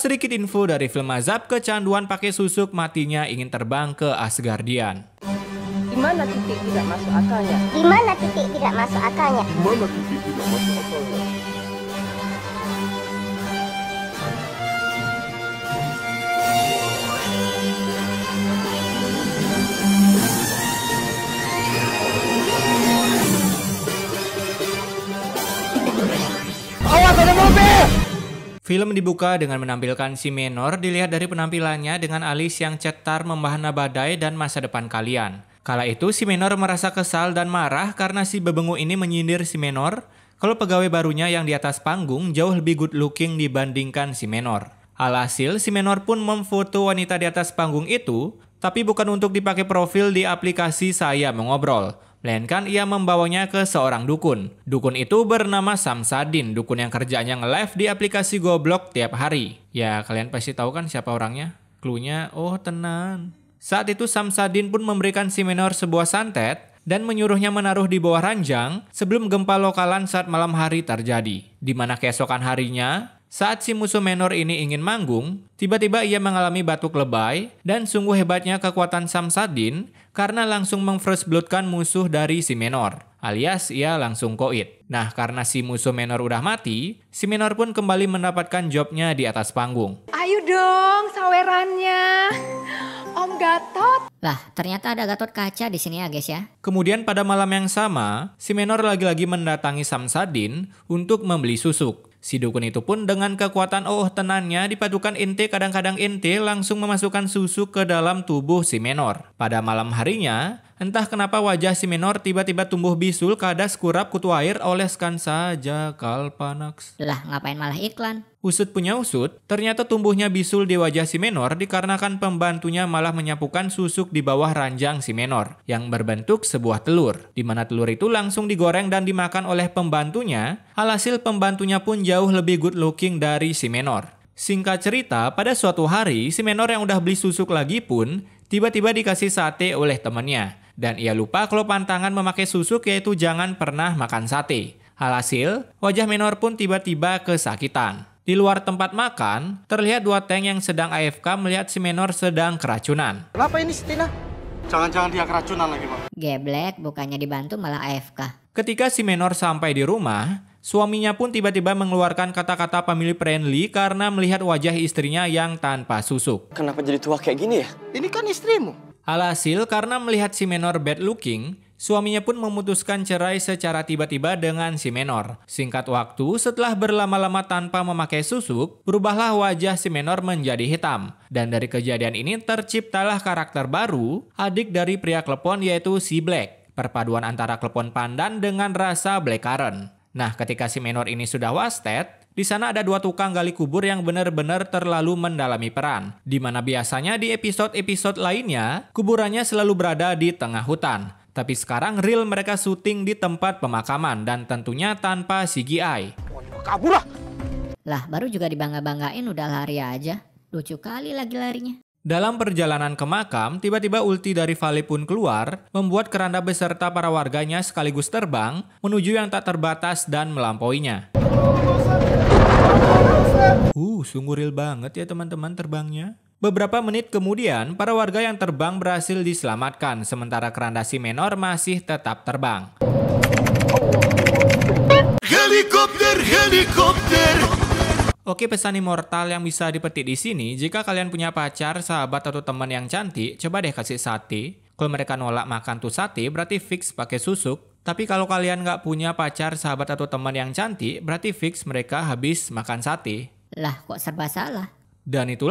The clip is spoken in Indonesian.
Sedikit info dari film Azab, kecanduan pakai susuk matinya ingin terbang ke Asgardian. Di mana titik tidak masuk akalnya? Di mana titik tidak masuk akalnya? Di mana titik tidak masuk akalnya? Awas ada mobil! Film dibuka dengan menampilkan si menor dilihat dari penampilannya dengan alis yang cetar membahana badai dan masa depan kalian. Kala itu si menor merasa kesal dan marah karena si bebengu ini menyindir si menor kalau pegawai barunya yang di atas panggung jauh lebih good looking dibandingkan si menor. Alhasil si menor pun memfoto wanita di atas panggung itu tapi bukan untuk dipakai profil di aplikasi saya mengobrol Melainkan ia membawanya ke seorang dukun. Dukun itu bernama Samsadin, dukun yang kerjaannya nge-live di aplikasi Goblok tiap hari. Ya, kalian pasti tahu kan siapa orangnya? Klunya, oh tenan. Saat itu Samsadin pun memberikan si menor sebuah santet dan menyuruhnya menaruh di bawah ranjang sebelum gempa lokalan saat malam hari terjadi. Di mana keesokan harinya, saat si musuh menor ini ingin manggung, tiba-tiba ia mengalami batuk lebay dan sungguh hebatnya kekuatan Samsadin karena langsung mengfirst bloodkan musuh dari si menor, alias ia langsung koit. Nah, karena si musuh menor udah mati, si menor pun kembali mendapatkan jobnya di atas panggung. Ayo dong, sawerannya. Om Gatot. Lah, ternyata ada Gatot kaca di sini ya, guys ya. Kemudian pada malam yang sama, si menor lagi-lagi mendatangi Samsadin untuk membeli susuk. Si dukun itu pun dengan kekuatan oh tenannya dipadukan inti kadang-kadang inti langsung memasukkan susu ke dalam tubuh si menor. Pada malam harinya, entah kenapa wajah si menor tiba-tiba tumbuh bisul kadas kurap kutu air oleskan saja kalpanaks. Lah ngapain malah iklan? Usut punya usut, ternyata tumbuhnya bisul di wajah si menor dikarenakan pembantunya malah menyapukan susuk di bawah ranjang si menor yang berbentuk sebuah telur, di mana telur itu langsung digoreng dan dimakan oleh pembantunya. Alhasil pembantunya pun jauh lebih good looking dari si menor. Singkat cerita, pada suatu hari si menor yang udah beli susuk lagi pun tiba-tiba dikasih sate oleh temannya. Dan ia lupa kalau pantangan memakai susuk yaitu jangan pernah makan sate. Alhasil, wajah menor pun tiba-tiba kesakitan. Di luar tempat makan, terlihat dua tank yang sedang AFK melihat si menor sedang keracunan. Kenapa ini Setina? Jangan-jangan dia keracunan lagi, Pak. Geblek, bukannya dibantu malah AFK. Ketika si menor sampai di rumah, suaminya pun tiba-tiba mengeluarkan kata-kata pemilih friendly karena melihat wajah istrinya yang tanpa susuk. Kenapa jadi tua kayak gini ya? Ini kan istrimu. Alhasil, karena melihat si menor bad looking, Suaminya pun memutuskan cerai secara tiba-tiba dengan si Menor. Singkat waktu, setelah berlama-lama tanpa memakai susuk, berubahlah wajah si Menor menjadi hitam. Dan dari kejadian ini terciptalah karakter baru, adik dari pria klepon yaitu si Black. Perpaduan antara klepon pandan dengan rasa black blackcurrant. Nah, ketika si Menor ini sudah wasted, di sana ada dua tukang gali kubur yang benar-benar terlalu mendalami peran, di mana biasanya di episode-episode lainnya, kuburannya selalu berada di tengah hutan. Tapi sekarang real mereka syuting di tempat pemakaman dan tentunya tanpa CGI. Kabur lah! Lah baru juga dibangga-banggain udah lari aja. Lucu kali lagi larinya. Dalam perjalanan ke makam, tiba-tiba ulti dari Vale pun keluar, membuat keranda beserta para warganya sekaligus terbang menuju yang tak terbatas dan melampauinya. Uh, sungguh real banget ya teman-teman terbangnya. Beberapa menit kemudian, para warga yang terbang berhasil diselamatkan, sementara keranda si menor masih tetap terbang. Helikopter, helikopter. Oke pesan immortal yang bisa dipetik di sini, jika kalian punya pacar, sahabat atau teman yang cantik, coba deh kasih sate. Kalau mereka nolak makan tuh sate, berarti fix pakai susuk. Tapi kalau kalian nggak punya pacar, sahabat atau teman yang cantik, berarti fix mereka habis makan sate. Lah kok serba salah. Dan itulah